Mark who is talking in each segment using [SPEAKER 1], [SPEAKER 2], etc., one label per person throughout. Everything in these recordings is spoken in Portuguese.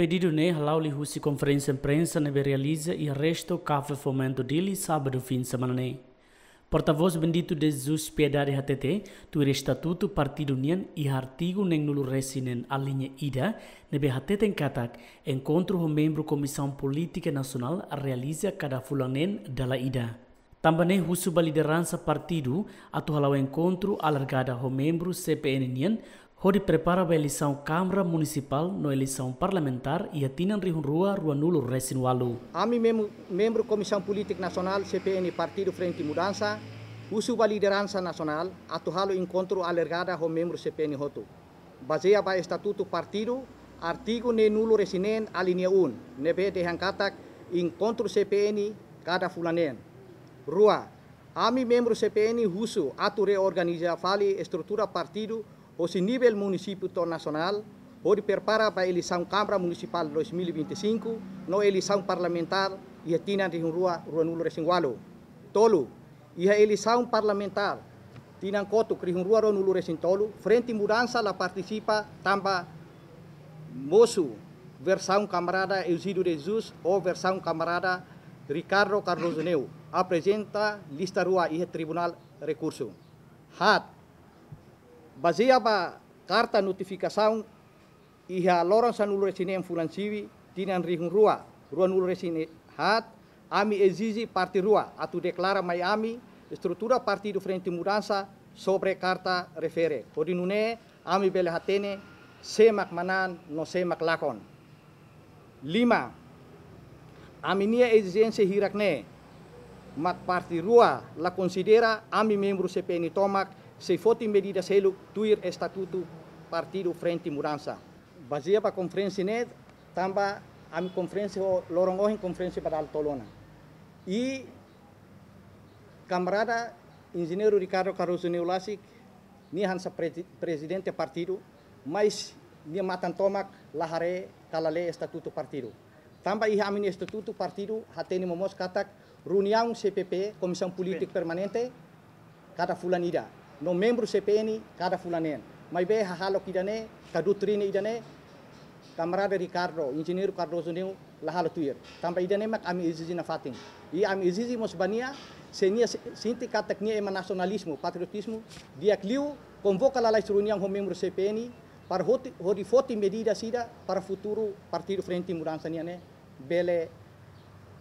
[SPEAKER 1] Pedido ne halau li husi conferência imprensa be realiza e resto cafe fomento dele sábado fim de semana ne. Porta-voz bendito de Jesus Piedade HTT, tu estatuto partido nian e artigo neng nulu resinen a linha ida, be HTT em Katak, encontro o membro Comissão Política Nacional realiza cada fulanen dala ida. Tambane husu ba liderança partido, atu halau encontro alargada o membro CPN nian, Hori prepara a eleição Câmara Municipal na eleição parlamentar e atina Rio Rua, Rua Nulo, Recino
[SPEAKER 2] Ami membro, membro Comissão Política Nacional, CPN Partido Frente Mudança, uso a liderança nacional, atuhalo encontro alergada ao membro CPN Roto. Baseia ba Estatuto Partido, artigo ne nulo resinen linha 1, nebe de hankatak encontro CPN cada fulanen. Rua, ami membro CPN Russo, ature organiza fali estrutura partido, nível município nacional, onde prepara para a eleição Câmara Municipal 2025, na eleição parlamentar e a tina de rua Rua Nulo Resingualo. Tolo, e a eleição parlamentar, tina coto que rua Rua Nulo Resintolo, frente mudança la participa tamba moço, versão camarada Eusídio Jesus ou versão camarada Ricardo Carlos Neu. Apresenta lista rua e tribunal recurso. Hat. baseia ba Karta notificação iha lorang sanulu resine em fulan siwi tinan rihun rua rua nulu resine hat ami ezizi parti rua atu deklara mai ami parti partido frente muransa sobre karta refere kodinune ami bele hatene semak manan no semak lakon lima ami nia ezizense hirakne mat parti rua la considera ami membro CPN tomak se votem medidas heel tuir estatuto partido frente mudança. Baseia para conferência net, tamba a conferência lorong em conferência para Altolona. E camarada engenheiro Ricardo Caruso Neulasic, ni hansa presidente partido, mas ni matan lahare kalale estatuto partido. Tamba iha amin estatuto partido hateni momos katak reunião CPP, Comissão Política Permanente, kata fulanida no membro CPN cada fulanen. Mas bem a halok idane, kadutrine idane, camarada Ricardo, engenheiro Cardoso Neu, lahal tuir. Er. Tambah idane mak a izizi na fating. I ami izizi mosbania, senia sintika teknia ema nacionalismo, patriotismo, dia clio, convoca la laisrunia um membro CPN, para hori foti medida sida para futuro partido frente mudança né bele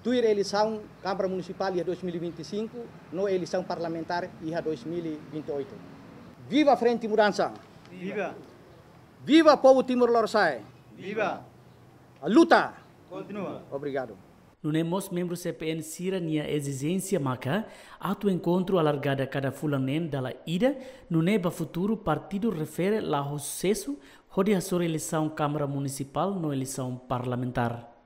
[SPEAKER 2] tua eleição Câmara Municipal em 2025, no eleição parlamentar em 2028. Viva a Frente Mudança! Viva! Viva povo Timor-Leste! Viva! A luta! Continua! Obrigado.
[SPEAKER 1] No NEMOS, membro CPN Sira Nia Exigência Maca, ato encontro alargada cada fulanem da ida, no NEBA Futuro, partido refere sucesso o a sua eleição Câmara Municipal no eleição parlamentar.